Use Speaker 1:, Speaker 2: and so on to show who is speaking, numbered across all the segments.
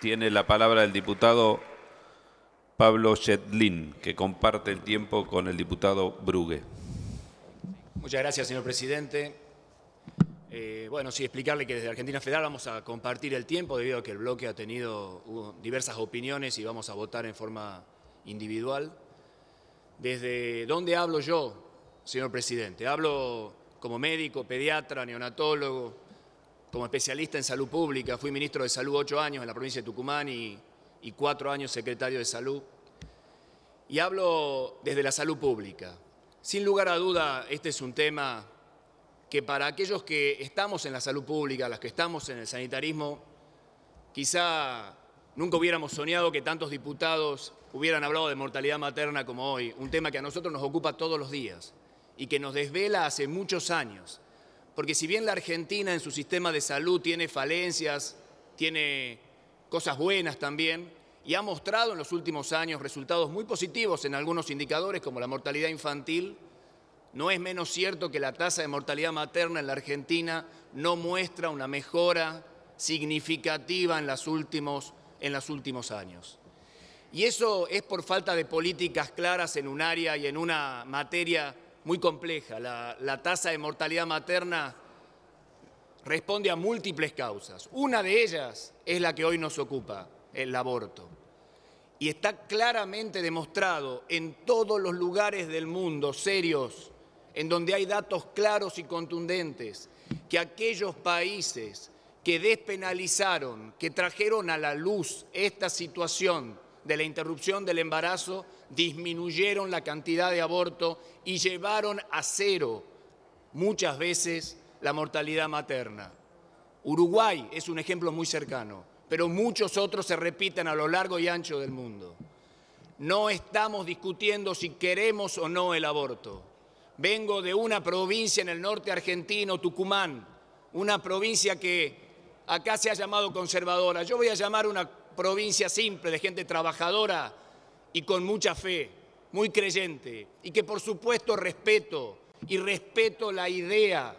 Speaker 1: Tiene la palabra el diputado Pablo Shetlin, que comparte el tiempo con el diputado Brugue. Muchas gracias, señor presidente. Eh, bueno, sí, explicarle que desde Argentina Federal vamos a compartir el tiempo debido a que el bloque ha tenido uh, diversas opiniones y vamos a votar en forma individual. ¿Desde dónde hablo yo, señor presidente? Hablo como médico, pediatra, neonatólogo, como especialista en salud pública, fui ministro de salud ocho años en la provincia de Tucumán y, cuatro años secretario de salud. Y hablo desde la salud pública. Sin lugar a duda, este es un tema que para aquellos que estamos en la salud pública, las que estamos en el sanitarismo, quizá nunca hubiéramos soñado que tantos diputados hubieran hablado de mortalidad materna como hoy, un tema que a nosotros nos ocupa todos los días y que nos desvela hace muchos años. Porque si bien la Argentina en su sistema de salud tiene falencias, tiene cosas buenas también, y ha mostrado en los últimos años resultados muy positivos en algunos indicadores como la mortalidad infantil, no es menos cierto que la tasa de mortalidad materna en la Argentina no muestra una mejora significativa en, últimos, en los últimos años. Y eso es por falta de políticas claras en un área y en una materia muy compleja. La, tasa de mortalidad materna responde a múltiples causas. Una de ellas es la que hoy nos ocupa, el aborto. Y está claramente demostrado en todos los lugares del mundo serios, en donde hay datos claros y contundentes, que aquellos países que despenalizaron, que trajeron a la luz esta situación de la interrupción del embarazo disminuyeron la cantidad de aborto y llevaron a cero muchas veces la mortalidad materna. Uruguay es un ejemplo muy cercano, pero muchos otros se repiten a lo largo y ancho del mundo. No estamos discutiendo si queremos o no el aborto. Vengo de una provincia en el norte argentino, Tucumán, una provincia que acá se ha llamado conservadora. Yo voy a llamar una provincia simple, de gente trabajadora y con mucha fe, muy creyente, y que por supuesto respeto, y respeto la idea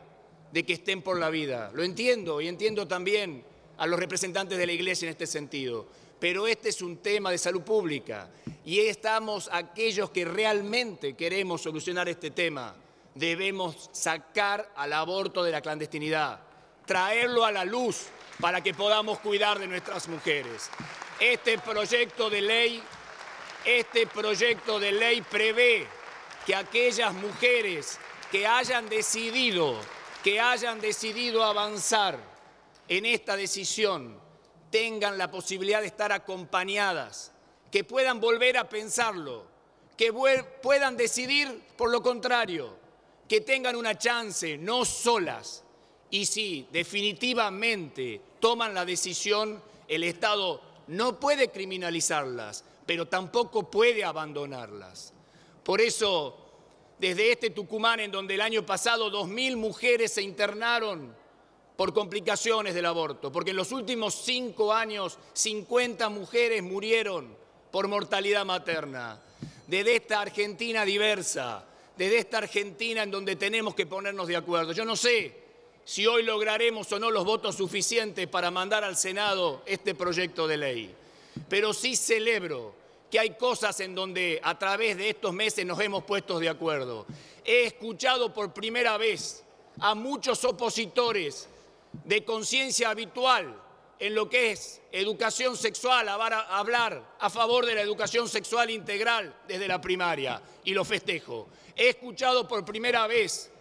Speaker 1: de que estén por la vida. Lo entiendo y entiendo también a los representantes de la Iglesia en este sentido, pero este es un tema de salud pública y estamos aquellos que realmente queremos solucionar este tema. Debemos sacar al aborto de la clandestinidad traerlo a la luz para que podamos cuidar de nuestras mujeres. Este proyecto de ley, este proyecto de ley prevé que aquellas mujeres que hayan decidido, que hayan decidido avanzar en esta decisión, tengan la posibilidad de estar acompañadas, que puedan volver a pensarlo, que puedan decidir por lo contrario, que tengan una chance, no solas, y si definitivamente toman la decisión, el Estado no puede criminalizarlas, pero tampoco puede abandonarlas. Por eso, desde este Tucumán, en donde el año pasado 2.000 mujeres se internaron por complicaciones del aborto, porque en los últimos cinco años 50 mujeres murieron por mortalidad materna, desde esta Argentina diversa, desde esta Argentina en donde tenemos que ponernos de acuerdo. Yo no sé si hoy lograremos o no los votos suficientes para mandar al Senado este proyecto de ley. Pero sí celebro que hay cosas en donde a través de estos meses nos hemos puesto de acuerdo. He escuchado por primera vez a muchos opositores de conciencia habitual en lo que es educación sexual, hablar a favor de la educación sexual integral desde la primaria, y lo festejo. He escuchado por primera vez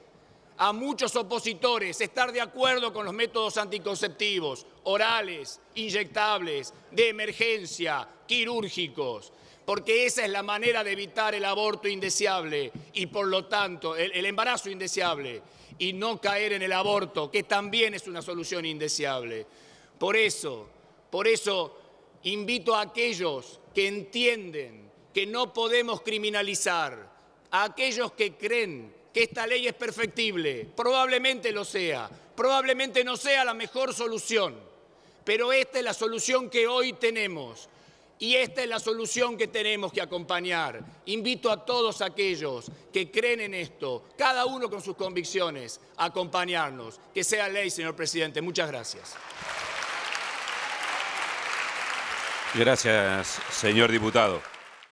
Speaker 1: a muchos opositores estar de acuerdo con los métodos anticonceptivos, orales, inyectables, de emergencia, quirúrgicos, porque esa es la manera de evitar el aborto indeseable y por lo tanto el, embarazo indeseable y no caer en el aborto, que también es una solución indeseable. Por eso, por eso invito a aquellos que entienden que no podemos criminalizar, a aquellos que creen que esta ley es perfectible, probablemente lo sea, probablemente no sea la mejor solución, pero esta es la solución que hoy tenemos. Y esta es la solución que tenemos que acompañar. Invito a todos aquellos que creen en esto, cada uno con sus convicciones, a acompañarnos. Que sea ley, señor presidente. Muchas gracias. Gracias, señor diputado.